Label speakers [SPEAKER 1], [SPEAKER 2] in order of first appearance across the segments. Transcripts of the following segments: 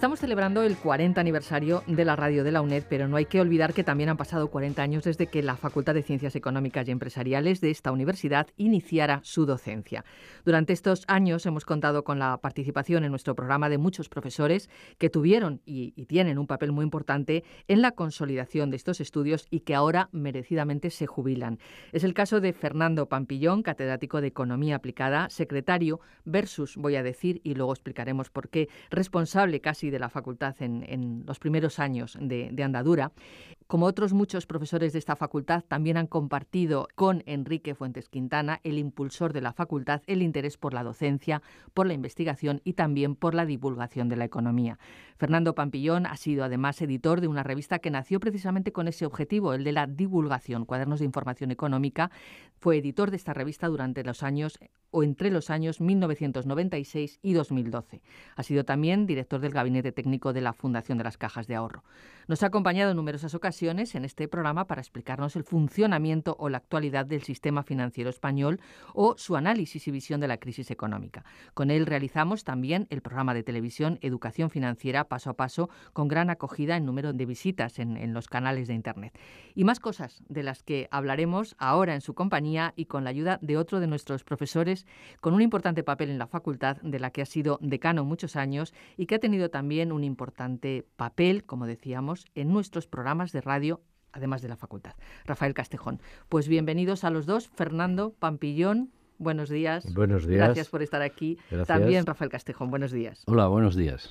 [SPEAKER 1] Estamos celebrando el 40 aniversario de la radio de la UNED, pero no hay que olvidar que también han pasado 40 años desde que la Facultad de Ciencias Económicas y Empresariales de esta universidad iniciara su docencia. Durante estos años hemos contado con la participación en nuestro programa de muchos profesores que tuvieron y, tienen un papel muy importante en la consolidación de estos estudios y que ahora merecidamente se jubilan. Es el caso de Fernando Pampillón, catedrático de Economía Aplicada, secretario versus, voy a decir, y luego explicaremos por qué, responsable casi de la facultad en, los primeros años de andadura, como otros muchos profesores de esta facultad, también han compartido con Enrique Fuentes Quintana, el impulsor de la facultad, el interés por la docencia, por la investigación y también por la divulgación de la economía. Fernando Pampillón ha sido además editor de una revista que nació precisamente con ese objetivo, el de la divulgación, Cuadernos de Información Económica. Fue editor de esta revista durante los años o entre los años 1996 y 2012. Ha sido también director del Gabinete Técnico de la Fundación de las Cajas de Ahorro. Nos ha acompañado en numerosas ocasiones en este programa para explicarnos el funcionamiento o la actualidad del sistema financiero español o su análisis y visión de la crisis económica. Con él realizamos también el programa de televisión Educación Financiera Paso a Paso, con gran acogida en número de visitas en, en los canales de Internet. Y más cosas de las que hablaremos ahora en su compañía y con la ayuda de otro de nuestros profesores con un importante papel en la facultad de la que ha sido decano muchos años y que ha tenido también un importante papel, como decíamos, en nuestros programas de radio radio, además de la facultad. Rafael Castejón. Pues bienvenidos a los dos. Fernando Pampillón, buenos días. Buenos días. Gracias por estar aquí. También Rafael Castejón, buenos días.
[SPEAKER 2] Hola, buenos días.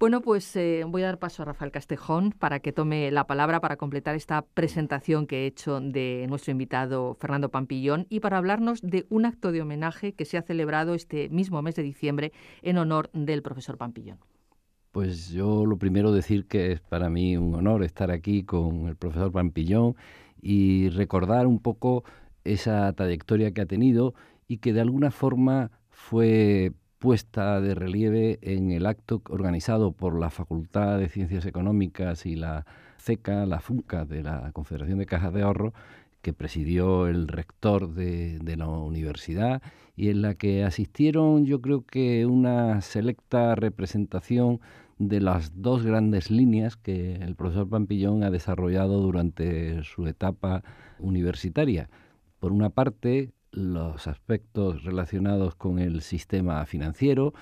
[SPEAKER 1] Bueno, pues eh, voy a dar paso a Rafael Castejón para que tome la palabra para completar esta presentación que he hecho de nuestro invitado Fernando Pampillón y para hablarnos de un acto de homenaje que se ha celebrado este mismo mes de diciembre en honor del profesor Pampillón.
[SPEAKER 2] Pues yo lo primero decir que es para mí un honor estar aquí con el profesor Pampillón y recordar un poco esa trayectoria que ha tenido y que de alguna forma fue puesta de relieve en el acto organizado por la Facultad de Ciencias Económicas y la CECA, la FUNCA de la Confederación de Cajas de Ahorro, que presidió el rector de, de, la universidad y en la que asistieron yo creo que una selecta representación de las dos grandes líneas que el profesor Pampillón ha desarrollado durante su etapa universitaria. Por una parte, los aspectos relacionados con el sistema financiero,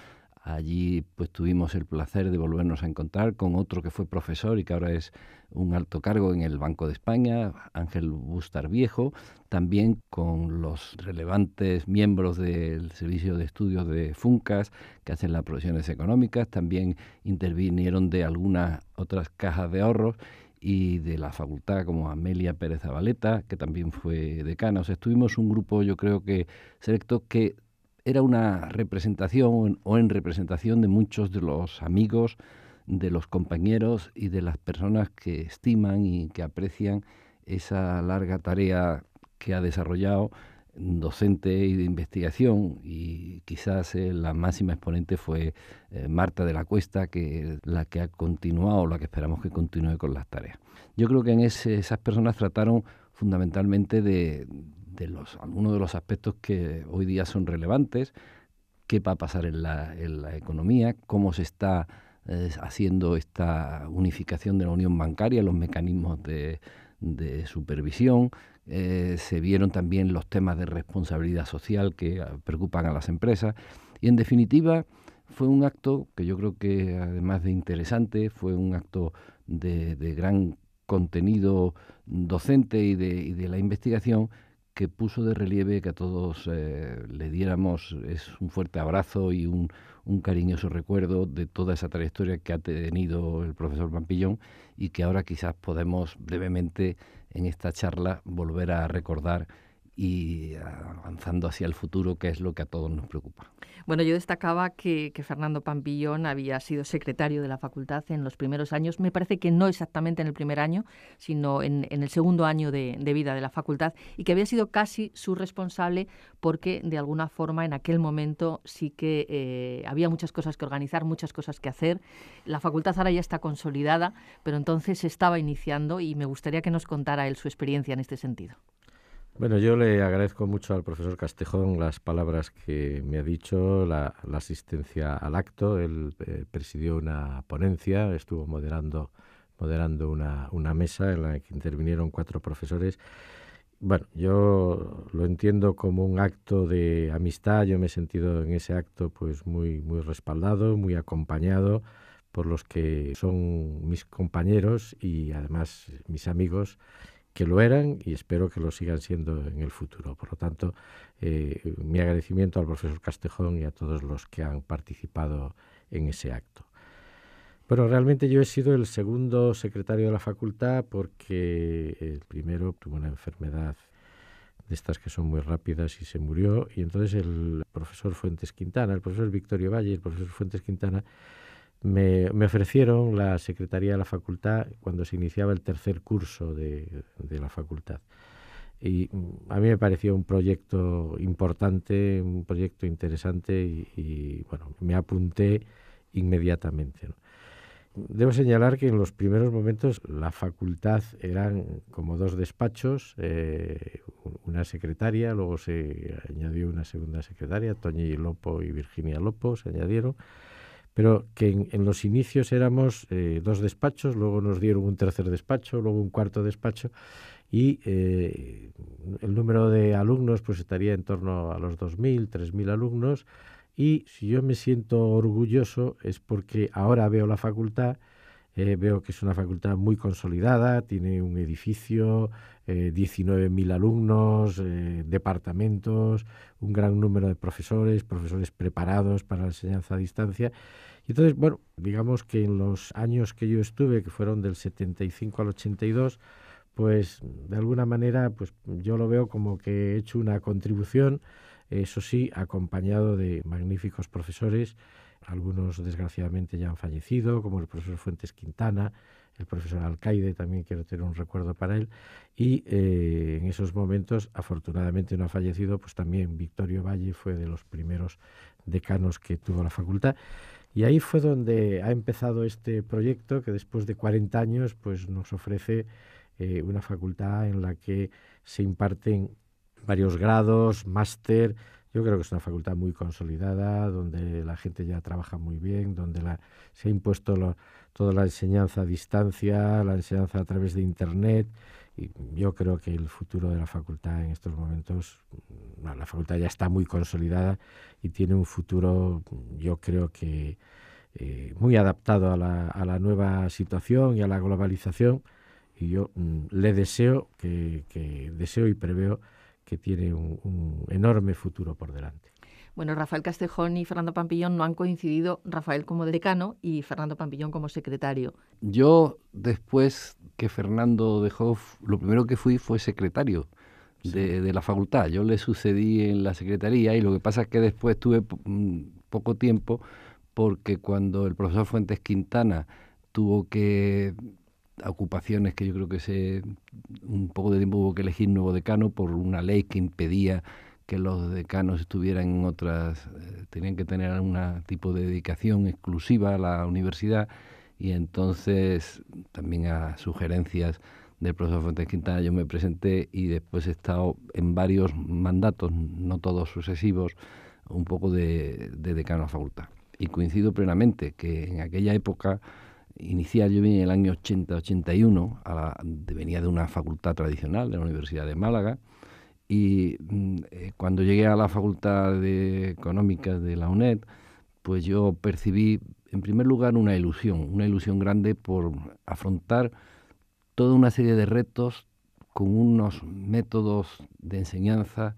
[SPEAKER 2] Allí pues tuvimos el placer de volvernos a encontrar con otro que fue profesor y que ahora es un alto cargo en el Banco de España, Ángel Bustar Viejo, también con los relevantes miembros del Servicio de Estudios de Funcas que hacen las profesiones económicas, también intervinieron de algunas otras cajas de ahorros y de la facultad como Amelia Pérez Avaleta, que también fue decana. O sea, estuvimos un grupo, yo creo que selecto, que era una representación o en representación de muchos de los amigos, de los compañeros y de las personas que estiman y que aprecian esa larga tarea que ha desarrollado docente y de investigación y quizás eh, la máxima exponente fue eh, Marta de la Cuesta, que la que ha continuado, la que esperamos que continúe con las tareas. Yo creo que en ese, esas personas trataron fundamentalmente de, de los, algunos de los aspectos que hoy día son relevantes, qué va a pasar en la, economía, cómo se está eh, haciendo esta unificación de la unión bancaria, los mecanismos de, supervisión. Eh, se vieron también los temas de responsabilidad social que eh, preocupan a las empresas. Y en definitiva, fue un acto que yo creo que además de interesante, fue un acto de, gran contenido docente y de la investigación que puso de relieve que a todos eh, le diéramos es un fuerte abrazo y un, un, cariñoso recuerdo de toda esa trayectoria que ha tenido el profesor Pampillón y que ahora quizás podemos brevemente en esta charla volver a recordar y ah, avanzando hacia el futuro, que es lo que a todos nos preocupa.
[SPEAKER 1] Bueno, yo destacaba que, Fernando Pampillón había sido secretario de la facultad en los primeros años, me parece que no exactamente en el primer año, sino en, el segundo año de, vida de la facultad, y que había sido casi su responsable porque de alguna forma en aquel momento sí que eh, había muchas cosas que organizar, muchas cosas que hacer. La facultad ahora ya está consolidada, pero entonces estaba iniciando y me gustaría que nos contara él su experiencia en este sentido.
[SPEAKER 3] Bueno, yo le agradezco mucho al profesor Castejón las palabras que me ha dicho, la, asistencia al acto. Él eh, presidió una ponencia, estuvo moderando, moderando una, una mesa en la que intervinieron cuatro profesores. Bueno, yo lo entiendo como un acto de amistad. Yo me he sentido en ese acto pues muy, muy respaldado, muy acompañado por los que son mis compañeros y además mis amigos que lo eran y espero que lo sigan siendo en el futuro. Por lo tanto, eh, mi agradecimiento al profesor Castejón y a todos los que han participado en ese acto. Bueno, realmente yo he sido el segundo secretario de la facultad porque el primero tuvo una enfermedad de estas que son muy rápidas y se murió. Y entonces el profesor Fuentes Quintana, el profesor Victorio Valle y el profesor Fuentes Quintana me, ofrecieron la secretaría de la facultad cuando se iniciaba el tercer curso de, la facultad. Y mm, a mí me pareció un proyecto importante, un proyecto interesante y, bueno, me apunté inmediatamente. Debo señalar que en los primeros momentos la facultad eran como dos despachos, eh, una secretaria, luego se añadió una segunda secretaria, Toñi Lopo y Virginia Lopo se añadieron, pero que en, los inicios éramos eh, dos despachos, luego nos dieron un tercer despacho, luego un cuarto despacho, y eh, el número de alumnos pues estaría en torno a los 2.000, 3.000 alumnos, y si yo me siento orgulloso es porque ahora veo la facultad eh, veo que es una facultad muy consolidada, tiene un edificio, eh, 19.000 alumnos, eh, departamentos, un gran número de profesores, profesores preparados para la enseñanza a distancia. Y entonces, bueno, digamos que en los años que yo estuve, que fueron del 75 al 82, pues de alguna manera pues yo lo veo como que he hecho una contribución, eso sí, acompañado de magníficos profesores algunos, desgraciadamente, ya han fallecido, como el profesor Fuentes Quintana, el profesor Alcaide, también quiero tener un recuerdo para él. Y eh, en esos momentos, afortunadamente no ha fallecido, pues también Victorio Valle fue de los primeros decanos que tuvo la facultad. Y ahí fue donde ha empezado este proyecto que después de 40 años pues, nos ofrece eh, una facultad en la que se imparten varios grados, máster, yo creo que es una facultad muy consolidada, donde la gente ya trabaja muy bien, donde se ha impuesto toda la enseñanza a distancia, la enseñanza a través de Internet. Y yo creo que el futuro de la facultad en estos momentos, la facultad ya está muy consolidada y tiene un futuro, yo creo que eh, muy adaptado a la, nueva situación y a la globalización. Y yo mm, le deseo, que, que deseo y preveo que tiene un, enorme futuro por delante.
[SPEAKER 1] Bueno, Rafael Castejón y Fernando Pampillón no han coincidido, Rafael como decano y Fernando Pampillón como secretario.
[SPEAKER 2] Yo, después que Fernando dejó, lo primero que fui fue secretario de, la facultad. Yo le sucedí en la secretaría y lo que pasa es que después tuve mm, poco tiempo porque cuando el profesor Fuentes Quintana tuvo que ocupaciones que yo creo que se un poco de tiempo hubo que elegir nuevo decano por una ley que impedía que los decanos estuvieran en otras, eh, tenían que tener algún tipo de dedicación exclusiva a la universidad y entonces también a sugerencias del profesor Fuentes Quintana yo me presenté y después he estado en varios mandatos, no todos sucesivos, un poco de, de decano a facultad. Y coincido plenamente que en aquella época inicial, yo vine en el año 80-81, venía de una facultad tradicional, de la Universidad de Málaga, y mm, eh, cuando llegué a la Facultad de Económicas de la UNED, pues yo percibí, en primer lugar, una ilusión, una ilusión grande por afrontar toda una serie de retos con unos métodos de enseñanza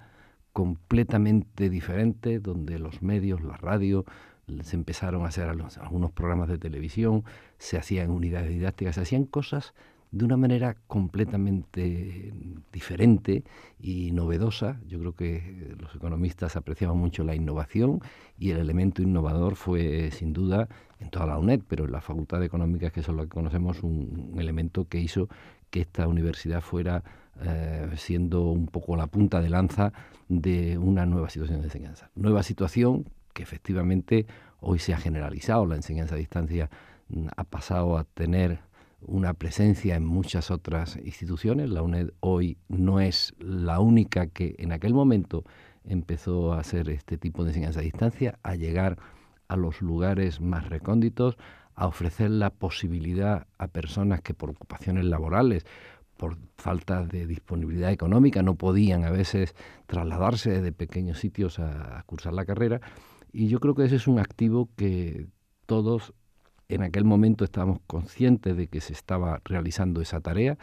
[SPEAKER 2] completamente diferentes, donde los medios, la radio, se empezaron a hacer algunos programas de televisión, se hacían unidades didácticas, se hacían cosas de una manera completamente diferente y novedosa. Yo creo que los economistas apreciaban mucho la innovación y el elemento innovador fue, sin duda, en toda la UNED, pero en la Facultad de Económicas, que es lo que conocemos, un, elemento que hizo que esta universidad fuera eh, siendo un poco la punta de lanza de una nueva situación de enseñanza. Nueva situación que efectivamente hoy se ha generalizado, la enseñanza a distancia mm, ha pasado a tener una presencia en muchas otras instituciones. La UNED hoy no es la única que en aquel momento empezó a hacer este tipo de enseñanza a distancia, a llegar a los lugares más recónditos, a ofrecer la posibilidad a personas que por ocupaciones laborales, por falta de disponibilidad económica, no podían a veces trasladarse de pequeños sitios a, cursar la carrera, y yo creo que ese es un activo que todos en aquel momento estábamos conscientes de que se estaba realizando esa tarea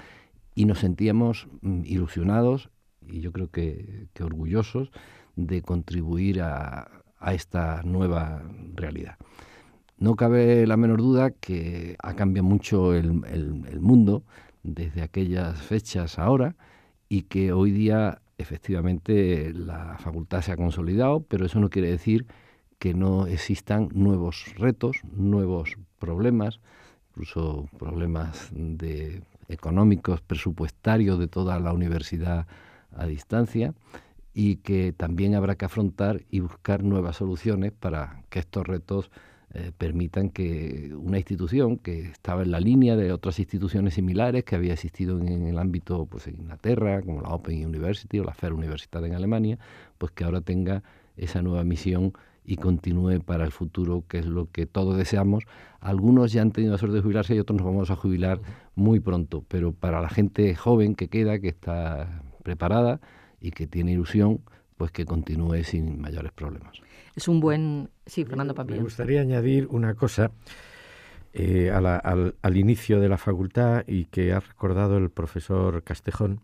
[SPEAKER 2] y nos sentíamos mm, ilusionados y yo creo que, orgullosos de contribuir a, esta nueva realidad. No cabe la menor duda que ha cambiado mucho el, el, mundo desde aquellas fechas ahora y que hoy día efectivamente la facultad se ha consolidado, pero eso no quiere decir que no existan nuevos retos, nuevos problemas, incluso problemas de económicos, presupuestarios de toda la universidad a distancia y que también habrá que afrontar y buscar nuevas soluciones para que estos retos eh, permitan que una institución que estaba en la línea de otras instituciones similares que había existido en, el ámbito pues en Inglaterra como la Open University o la Fair universidad en Alemania pues que ahora tenga esa nueva misión y continúe para el futuro, que es lo que todos deseamos. Algunos ya han tenido la suerte de jubilarse y otros nos vamos a jubilar muy pronto, pero para la gente joven que queda, que está preparada y que tiene ilusión,
[SPEAKER 3] pues que continúe sin mayores problemas.
[SPEAKER 1] Es un buen... Sí, Fernando Papi. Me gustaría añadir
[SPEAKER 3] una cosa eh, al, al, inicio de la facultad y que ha recordado el profesor Castejón,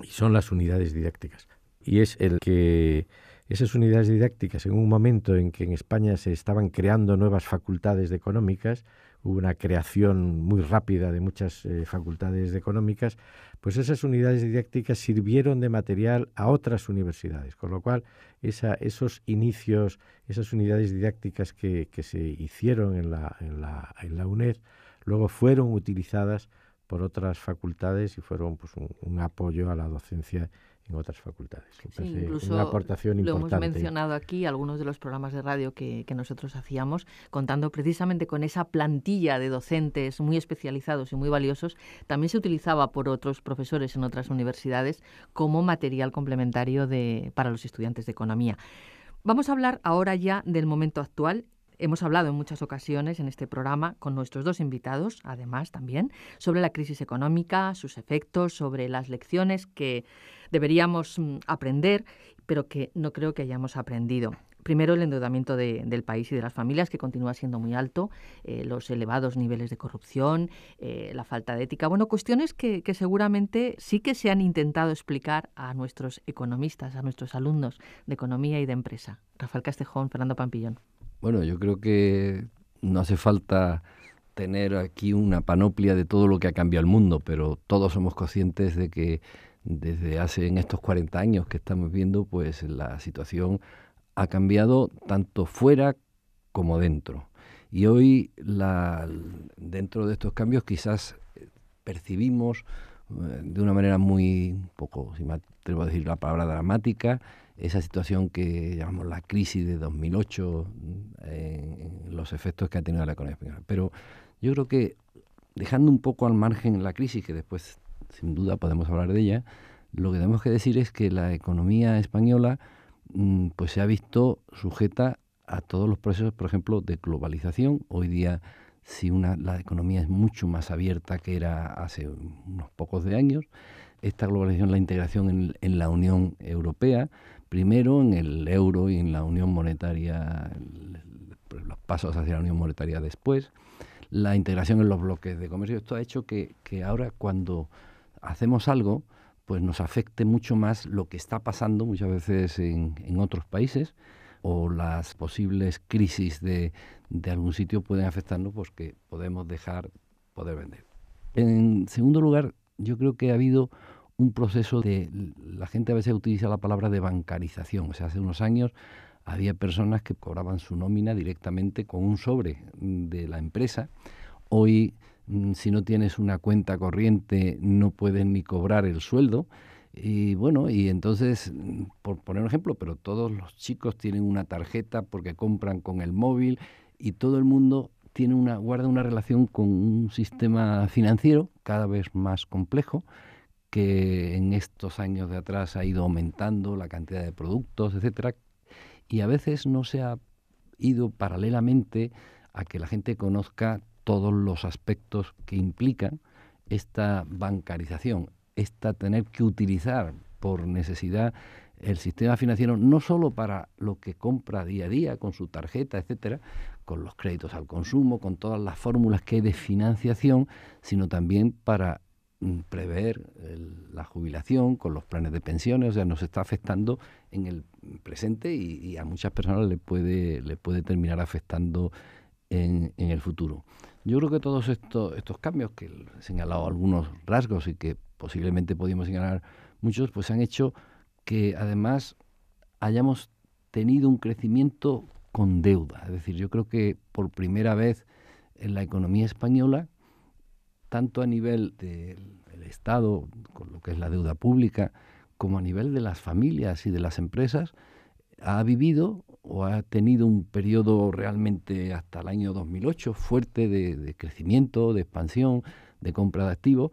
[SPEAKER 3] y son las unidades didácticas. Y es el que esas unidades didácticas, en un momento en que en España se estaban creando nuevas facultades de económicas, hubo una creación muy rápida de muchas eh, facultades de económicas, pues esas unidades didácticas sirvieron de material a otras universidades, con lo cual esos inicios, esas unidades didácticas que, se hicieron en la, UNED, luego fueron utilizadas por otras facultades y fueron pues, un, un apoyo a la docencia en otras facultades. incluso lo hemos mencionado
[SPEAKER 1] aquí, algunos de los programas de radio que, nosotros hacíamos, contando precisamente con esa plantilla de docentes muy especializados y muy valiosos, también se utilizaba por otros profesores en otras universidades como material complementario para los estudiantes de economía. Vamos a hablar ahora ya del momento actual Hemos hablado en muchas ocasiones en este programa con nuestros dos invitados, además también, sobre la crisis económica, sus efectos, sobre las lecciones que deberíamos mm, aprender, pero que no creo que hayamos aprendido. Primero, el endeudamiento del país y de las familias, que continúa siendo muy alto, eh, los elevados niveles de corrupción, eh, la falta de ética. Bueno, cuestiones que, que, seguramente sí que se han intentado explicar a nuestros economistas, a nuestros alumnos de economía y de empresa. Rafael Castejón, Fernando Pampillón.
[SPEAKER 2] Bueno, yo creo que no hace falta tener aquí una panoplia de todo lo que ha cambiado el mundo, pero todos somos conscientes de que desde hace en estos 40 años que estamos viendo, pues la situación ha cambiado tanto fuera como dentro. Y hoy dentro de estos cambios quizás eh, percibimos eh, de una manera muy, poco, si me atrevo a decir la palabra dramática, esa situación que llamamos la crisis de 2008, eh, los efectos que ha tenido la economía española. Pero yo creo que dejando un poco al margen la crisis, que después sin duda podemos hablar de ella, lo que tenemos que decir es que la economía española mm, pues se ha visto sujeta a todos los procesos, por ejemplo, de globalización. Hoy día, si una, la economía es mucho más abierta que era hace unos pocos de años, esta globalización, la integración en la Unión Europea, primero en el euro y en la unión monetaria, los pasos hacia la unión monetaria después, la integración en los bloques de comercio. Esto ha hecho que, ahora cuando hacemos algo, pues nos afecte mucho más lo que está pasando muchas veces en, otros países o las posibles crisis de, de algún sitio pueden afectarnos porque pues podemos dejar poder vender. En segundo lugar, yo creo que ha habido un proceso de, la gente a veces utiliza la palabra de bancarización, o sea, hace unos años había personas que cobraban su nómina directamente con un sobre de la empresa, hoy mm, si no tienes una cuenta corriente no puedes ni cobrar el sueldo. Y bueno, y entonces, mm, por poner un ejemplo, pero todos los chicos tienen una tarjeta porque compran con el móvil y todo el mundo tiene una, guarda una relación con un sistema financiero cada vez más complejo que en estos años de atrás ha ido aumentando la cantidad de productos, etcétera, y a veces no se ha ido paralelamente a que la gente conozca todos los aspectos que implican esta bancarización, esta tener que utilizar por necesidad el sistema financiero no solo para lo que compra día a día con su tarjeta, etcétera, con los créditos al consumo, con todas las fórmulas que hay de financiación, sino también para Mm, prever la jubilación, con los planes de pensiones, o sea, nos está afectando en el presente y, a muchas personas le puede, le puede terminar afectando en, en, el futuro. Yo creo que todos estos, estos cambios, que he señalado algunos rasgos y que posiblemente podíamos señalar muchos, pues han hecho que además hayamos tenido un crecimiento con deuda. Es decir, yo creo que por primera vez en la economía española tanto a nivel del Estado, con lo que es la deuda pública, como a nivel de las familias y de las empresas, ha vivido o ha tenido un periodo realmente hasta el año 2008 fuerte de, de crecimiento, de expansión, de compra de activos,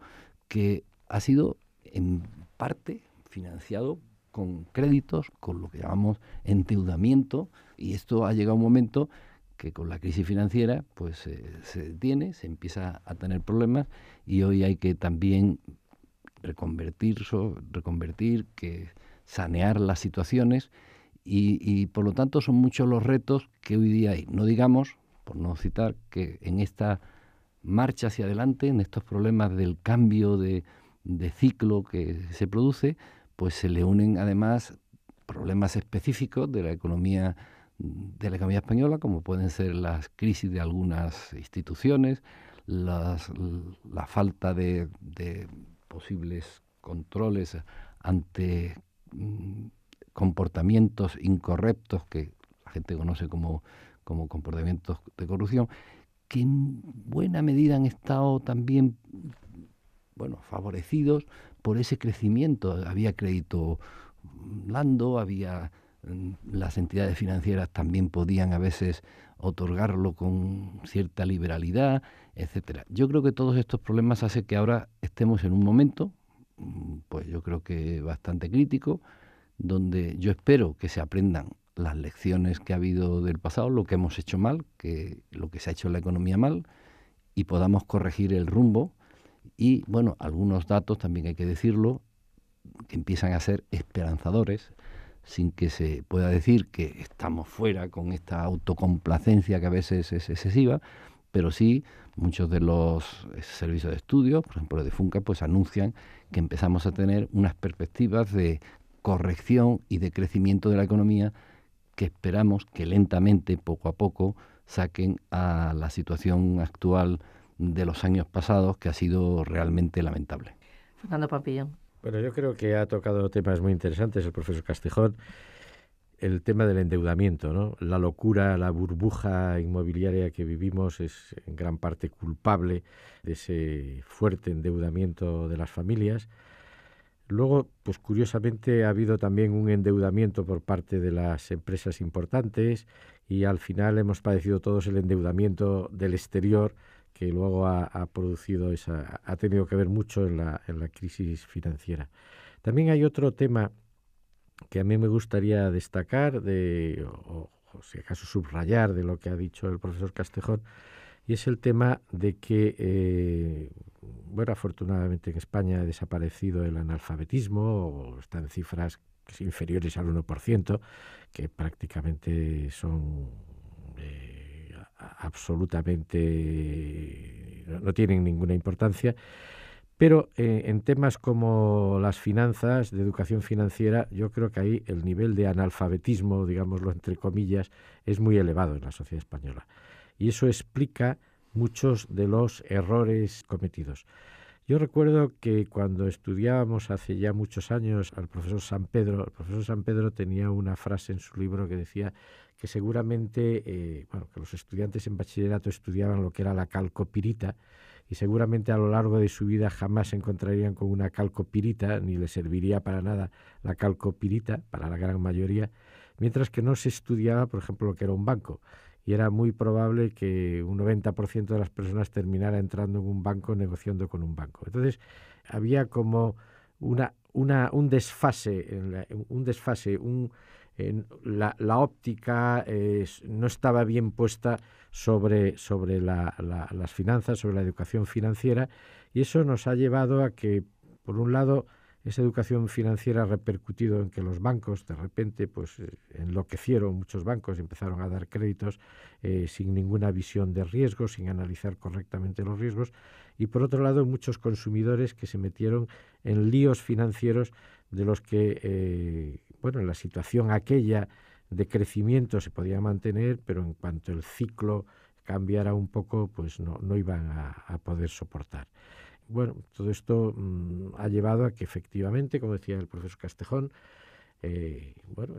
[SPEAKER 2] que ha sido en parte financiado con créditos, con lo que llamamos endeudamiento, y esto ha llegado a un momento que con la crisis financiera pues eh, se detiene, se empieza a tener problemas y hoy hay que también reconvertir, reconvertir que sanear las situaciones y, por lo tanto son muchos los retos que hoy día hay. No digamos, por no citar, que en esta marcha hacia adelante, en estos problemas del cambio de, de ciclo que se produce, pues se le unen además problemas específicos de la economía de la economía española, como pueden ser las crisis de algunas instituciones, la falta de, posibles controles ante mm, comportamientos incorrectos que la gente conoce como, como comportamientos de corrupción, que en buena medida han estado también bueno, favorecidos por ese crecimiento. Había crédito blando, había Mm, las entidades financieras también podían a veces otorgarlo con cierta liberalidad, etcétera. Yo creo que todos estos problemas hacen que ahora estemos en un momento, mm, pues yo creo que bastante crítico, donde yo espero que se aprendan las lecciones que ha habido del pasado, lo que hemos hecho mal, que lo que se ha hecho en la economía mal, y podamos corregir el rumbo. Y bueno, algunos datos también hay que decirlo, que empiezan a ser esperanzadores sin que se pueda decir que estamos fuera con esta autocomplacencia que a veces es excesiva, pero sí muchos de los eh, servicios de estudio, por ejemplo de Funca, pues anuncian que empezamos a tener unas perspectivas de corrección y de crecimiento de la economía que esperamos que lentamente, poco a poco, saquen a la situación actual de los años pasados, que ha sido realmente lamentable.
[SPEAKER 1] Fernando Papillón.
[SPEAKER 3] Bueno, yo creo que ha tocado temas muy interesantes el profesor Castejón. El tema del endeudamiento, ¿no? La locura, la burbuja inmobiliaria que vivimos es en gran parte culpable de ese fuerte endeudamiento de las familias. Luego, pues curiosamente ha habido también un endeudamiento por parte de las empresas importantes y al final hemos padecido todos el endeudamiento del exterior que luego ha, producido esa, ha tenido que ver mucho en la, crisis financiera. También hay otro tema que a mí me gustaría destacar, de, o, si acaso subrayar de lo que ha dicho el profesor Castejón, y es el tema de que, eh, bueno, afortunadamente en España ha desaparecido el analfabetismo, están cifras inferiores al 1%, que prácticamente son absolutamente, no tienen ninguna importancia. Pero eh, en temas como las finanzas, de educación financiera, yo creo que ahí el nivel de analfabetismo, digámoslo entre comillas, es muy elevado en la sociedad española. Y eso explica muchos de los errores cometidos. Yo recuerdo que cuando estudiábamos hace ya muchos años al profesor San Pedro, el profesor San Pedro tenía una frase en su libro que decía que seguramente, eh, bueno, que los estudiantes en bachillerato estudiaban lo que era la calcopirita y seguramente a lo largo de su vida jamás se encontrarían con una calcopirita, ni le serviría para nada la calcopirita, para la gran mayoría, mientras que no se estudiaba, por ejemplo, lo que era un banco y era muy probable que un 90% de las personas terminara entrando en un banco negociando con un banco. Entonces, había como una, una, un desfase, un desfase, la, óptica eh, no estaba bien puesta sobre, sobre las finanzas, sobre la educación financiera, y eso nos ha llevado a que, por un lado, esa educación financiera ha repercutido en que los bancos de repente pues eh, enloquecieron muchos bancos, y empezaron a dar créditos eh, sin ninguna visión de riesgo, sin analizar correctamente los riesgos y por otro lado muchos consumidores que se metieron en líos financieros de los que eh, bueno, en la situación aquella de crecimiento se podía mantener, pero en cuanto el ciclo cambiara un poco, pues no, iban a poder soportar. Bueno, todo esto mm, ha llevado a que efectivamente, como decía el profesor Castejón, eh, bueno,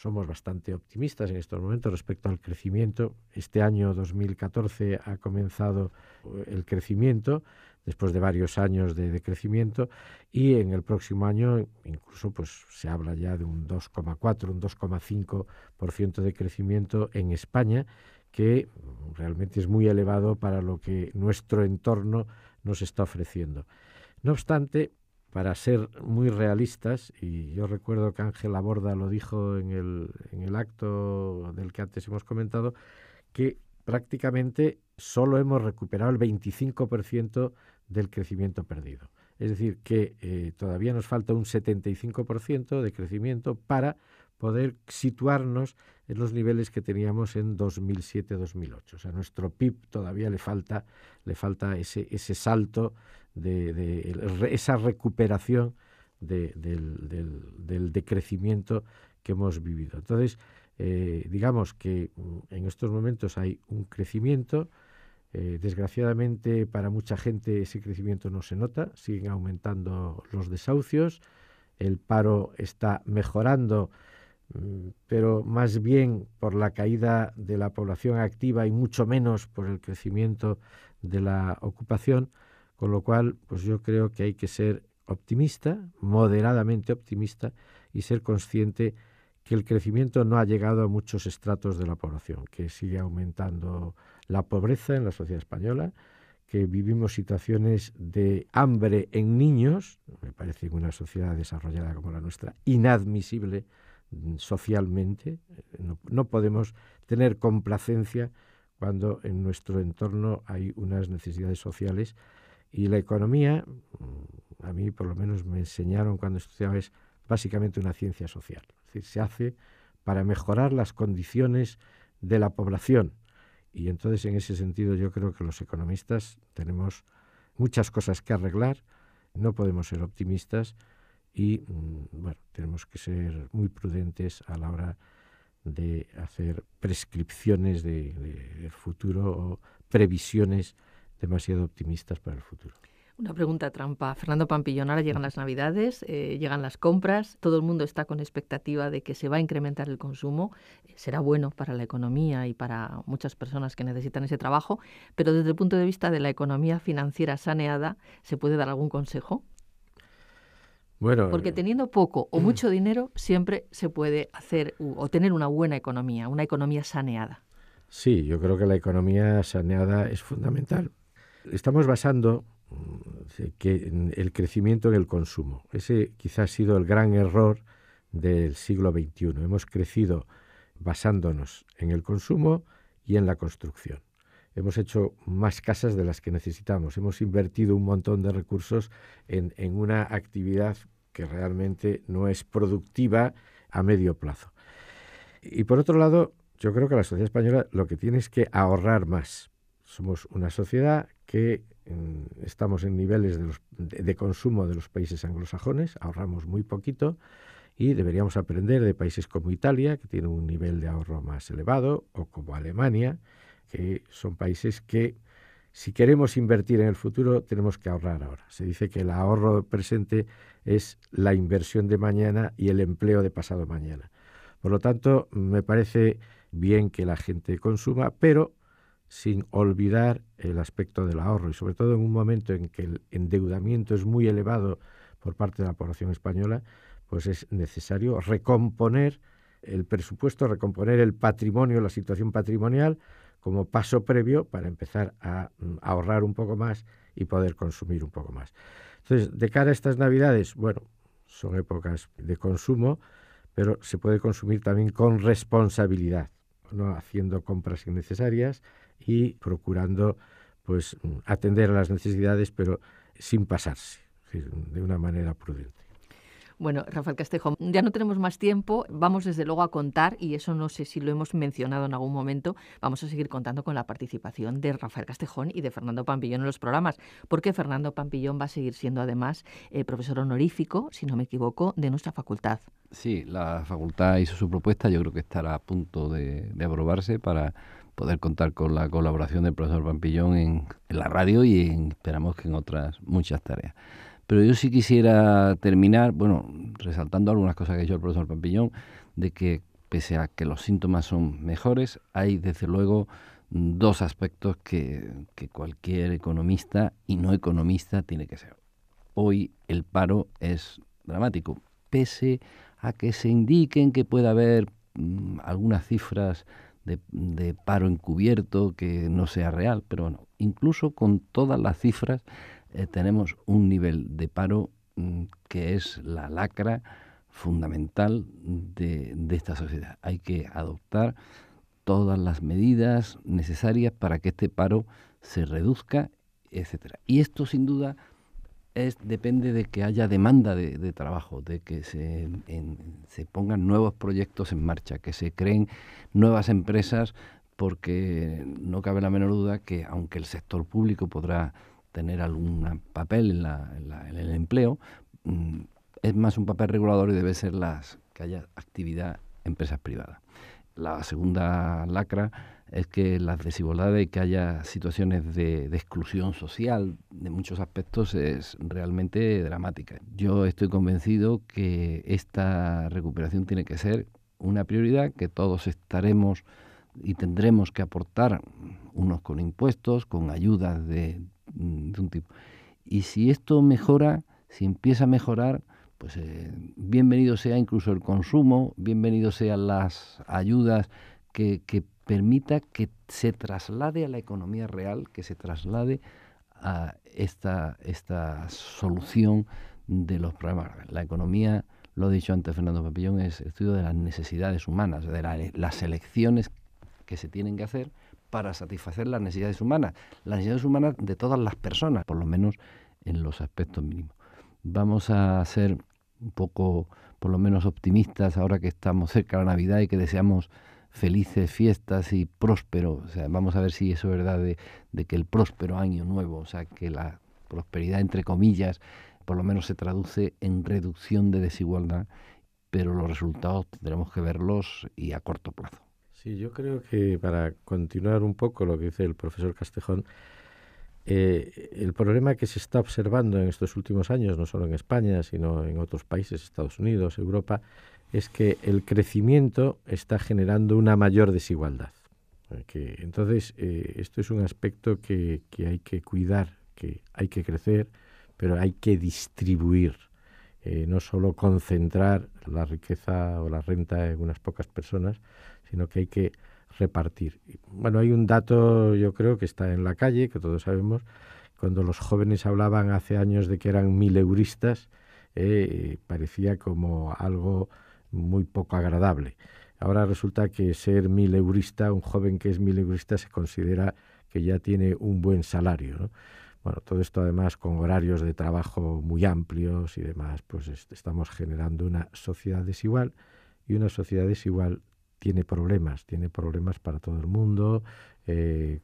[SPEAKER 3] somos bastante optimistas en estos momentos respecto al crecimiento. Este año 2014 ha comenzado eh, el crecimiento después de varios años de, crecimiento y en el próximo año incluso pues se habla ya de un 2,4, un 2,5% de crecimiento en España que realmente es muy elevado para lo que nuestro entorno nos está ofreciendo. No obstante, para ser muy realistas, y yo recuerdo que Ángel Borda lo dijo en el, en el acto del que antes hemos comentado, que prácticamente solo hemos recuperado el 25% del crecimiento perdido. Es decir, que eh, todavía nos falta un 75% de crecimiento para poder situarnos en los niveles que teníamos en 2007-2008. O sea, a nuestro PIB todavía le falta, le falta ese, ese salto, de, esa recuperación del, decrecimiento que hemos vivido. Entonces, eh, digamos que mm, en estos momentos hay un crecimiento. Eh, desgraciadamente para mucha gente ese crecimiento no se nota, siguen aumentando los desahucios, el paro está mejorando Mm, pero más bien por la caída de la población activa y mucho menos por el crecimiento de la ocupación, con lo cual pues yo creo que hay que ser optimista, moderadamente optimista y ser consciente que el crecimiento no ha llegado a muchos estratos de la población, que sigue aumentando la pobreza en la sociedad española, que vivimos situaciones de hambre en niños, me parece en una sociedad desarrollada como la nuestra inadmisible Mm, socialmente. Eh, no, podemos tener complacencia cuando en nuestro entorno hay unas necesidades sociales. Y la economía, mm, a mí por lo menos me enseñaron cuando estudiaba, es básicamente una ciencia social. Es decir, se hace para mejorar las condiciones de la población. Y entonces en ese sentido yo creo que los economistas tenemos muchas cosas que arreglar, no podemos ser optimistas y mm, bueno, tenemos que ser muy prudentes a la hora de hacer prescripciones de, futuro o previsiones demasiado optimistas para el futuro.
[SPEAKER 1] Una pregunta trampa. Fernando Pampillón, ahora llegan las navidades, eh, llegan las compras, todo el mundo está con expectativa de que se va a incrementar el consumo, eh, será bueno para la economía y para muchas personas que necesitan ese trabajo, pero desde el punto de vista de la economía financiera saneada, ¿se puede dar algún consejo? Porque eh, teniendo poco o mucho dinero siempre se puede hacer o tener una buena economía, una economía saneada.
[SPEAKER 3] Sí, yo creo que la economía saneada es fundamental. Estamos basando mm, el crecimiento en el consumo. Ese quizás ha sido el gran error del siglo XXI. Hemos crecido basándonos en el consumo y en la construcción hemos hecho más casas de las que necesitamos, hemos invertido un montón de recursos en, en una actividad que realmente no es productiva a medio plazo. Y por otro lado, yo creo que la sociedad española lo que tiene es que ahorrar más. Somos una sociedad que mm, estamos en niveles de consumo de los países anglosajones, ahorramos muy poquito y deberíamos aprender de países como Italia, que tiene un nivel de ahorro más elevado, o como Alemania, que son países que si queremos invertir en el futuro tenemos que ahorrar ahora. Se dice que el ahorro presente es la inversión de mañana y el empleo de pasado mañana. Por lo tanto, me parece bien que la gente consuma, pero sin olvidar el aspecto del ahorro y sobre todo en un momento en que el endeudamiento es muy elevado por parte de la población española, pues es necesario recomponer el presupuesto, recomponer el patrimonio, la situación patrimonial, como paso previo para empezar a, mm, ahorrar un poco más y poder consumir un poco más. Entonces, de cara a estas navidades, bueno, son épocas de consumo, pero se puede consumir también con responsabilidad, no haciendo compras innecesarias y procurando pues mm, atender a las necesidades, pero sin pasarse, de una manera prudente.
[SPEAKER 1] Bueno, Rafael Castejón, ya no tenemos más tiempo, vamos desde luego a contar, y eso no sé si lo hemos mencionado en algún momento, vamos a seguir contando con la participación de Rafael Castejón y de Fernando Pampillón en los programas, porque Fernando Pampillón va a seguir siendo además eh, profesor honorífico, si no me equivoco, de nuestra facultad. Sí, la
[SPEAKER 2] facultad hizo su propuesta, yo creo que estará a punto de, aprobarse para poder contar con la colaboración del profesor Pampillón en, la radio y esperamos que en otras muchas tareas. Pero yo sí quisiera terminar, bueno, resaltando algunas cosas que ha dicho el profesor Pampillón, de que pese a que los síntomas son mejores, hay desde luego dos aspectos que, cualquier economista y no economista tiene que ser. Hoy el paro es dramático, pese a que se indiquen que pueda haber mm, algunas cifras de, de, paro encubierto que no sea real, pero bueno, incluso con todas las cifras eh, tenemos un nivel de paro mm, que es la lacra fundamental de, esta sociedad. Hay que adoptar todas las medidas necesarias para que este paro se reduzca, etcétera. Y esto sin duda es, depende de que haya demanda de, trabajo, de que se, se, pongan nuevos proyectos en marcha, que se creen nuevas empresas, porque no cabe la menor duda que aunque el sector público podrá tener algún papel en, el empleo, mm, es más un papel regulador y debe ser las que haya actividad en empresas privadas. La segunda lacra es que las desigualdades, y que haya situaciones de, exclusión social de muchos aspectos es realmente dramática. Yo estoy convencido que esta recuperación tiene que ser una prioridad, que todos estaremos y tendremos que aportar, unos con impuestos, con ayudas de Mm, de un tipo. Y si esto mejora, si empieza a mejorar, pues eh, bienvenido sea incluso el consumo, bienvenido sean las ayudas que, que, permita que se traslade a la economía real, que se traslade a esta, esta solución de los problemas. La economía, lo ha dicho antes Fernando Papillón, es estudio de las necesidades humanas, de la, las elecciones que se tienen que hacer para satisfacer las necesidades humanas, las necesidades humanas de todas las personas, por lo menos en los aspectos mínimos. Vamos a ser un poco, por lo menos, optimistas ahora que estamos cerca de la Navidad y que deseamos felices fiestas y próspero. O sea, vamos a ver si eso es verdad de que el próspero año nuevo, o sea, que la prosperidad, entre comillas, por lo menos se traduce en reducción de desigualdad, pero los resultados tendremos que verlos y a corto
[SPEAKER 3] plazo. Sí, yo creo que para continuar un poco lo que dice el profesor Castejón, eh, el problema que se está observando en estos últimos años, no solo en España, sino en otros países, Estados Unidos, Europa, es que el crecimiento está generando una mayor desigualdad. entonces, eh, esto es un aspecto que, que, hay que cuidar, que hay que crecer, pero hay que distribuir eh, no solo concentrar la riqueza o la renta en unas pocas personas, sino que hay que repartir. Bueno, hay un dato yo creo que está en la calle, que todos sabemos, cuando los jóvenes hablaban hace años de que eran mileuristas, eh, parecía como algo muy poco agradable. Ahora resulta que ser mileurista, un joven que es mileurista, se considera que ya tiene un buen salario. ¿no? Bueno, todo esto además con horarios de trabajo muy amplios y demás, pues estamos generando una sociedad desigual y una sociedad desigual tiene problemas, tiene problemas para todo el mundo, empezará eh,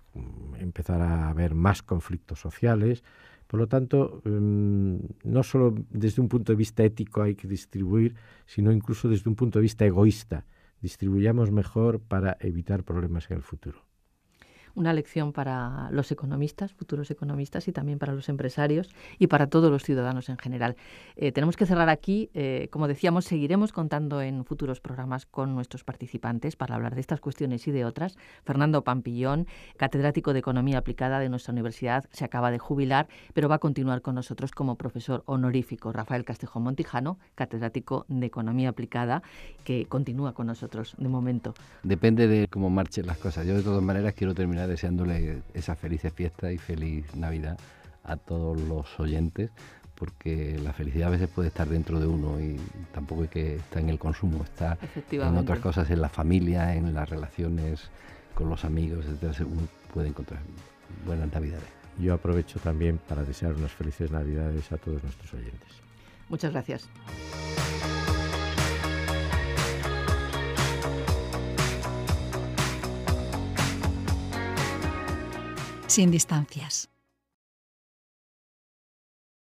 [SPEAKER 3] empezar a haber más conflictos sociales. Por lo tanto, em, no solo desde un punto de vista ético hay que distribuir, sino incluso desde un punto de vista egoísta. Distribuyamos mejor para evitar problemas en el futuro
[SPEAKER 1] una lección para los economistas, futuros economistas y también para los empresarios y para todos los ciudadanos en general. Eh, tenemos que cerrar aquí. Eh, como decíamos, seguiremos contando en futuros programas con nuestros participantes para hablar de estas cuestiones y de otras. Fernando Pampillón, catedrático de Economía Aplicada de nuestra universidad, se acaba de jubilar, pero va a continuar con nosotros como profesor honorífico. Rafael Castejón Montijano, catedrático de Economía Aplicada, que continúa con nosotros de momento.
[SPEAKER 2] Depende de cómo marchen las cosas. Yo de todas maneras quiero terminar deseándole esas felices fiestas y feliz Navidad a todos los oyentes, porque la felicidad a veces puede estar dentro de uno y tampoco es que está en el consumo, está en otras cosas, en la familia, en las relaciones con los amigos, etcétera, uno puede encontrar buenas Navidades.
[SPEAKER 3] Yo aprovecho también para desear unas felices Navidades a todos nuestros oyentes.
[SPEAKER 1] Muchas gracias. sin distancias.